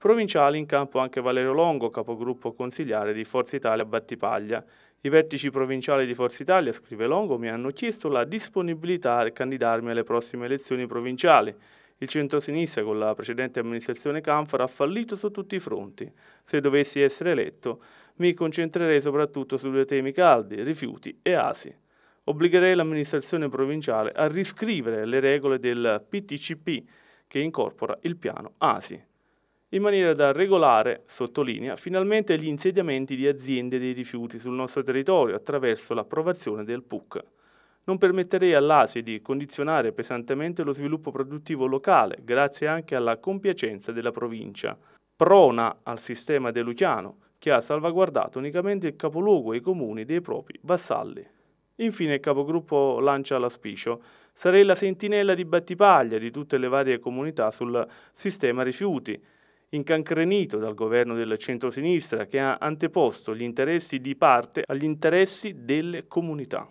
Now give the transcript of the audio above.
Provinciali in campo anche Valerio Longo, capogruppo consigliare di Forza Italia Battipaglia. I vertici provinciali di Forza Italia, scrive Longo, mi hanno chiesto la disponibilità a candidarmi alle prossime elezioni provinciali. Il centro-sinistra con la precedente amministrazione Canfora ha fallito su tutti i fronti. Se dovessi essere eletto, mi concentrerei soprattutto su due temi caldi, rifiuti e asi. Obbligherei l'amministrazione provinciale a riscrivere le regole del PTCP che incorpora il piano ASI in maniera da regolare, sottolinea, finalmente gli insediamenti di aziende dei rifiuti sul nostro territorio attraverso l'approvazione del PUC. Non permetterei all'ASI di condizionare pesantemente lo sviluppo produttivo locale, grazie anche alla compiacenza della provincia, prona al sistema de Luciano, che ha salvaguardato unicamente il capoluogo e i comuni dei propri vassalli. Infine il capogruppo lancia l'aspicio, Sarei la sentinella di battipaglia di tutte le varie comunità sul sistema rifiuti, incancrenito dal governo del centrosinistra che ha anteposto gli interessi di parte agli interessi delle comunità.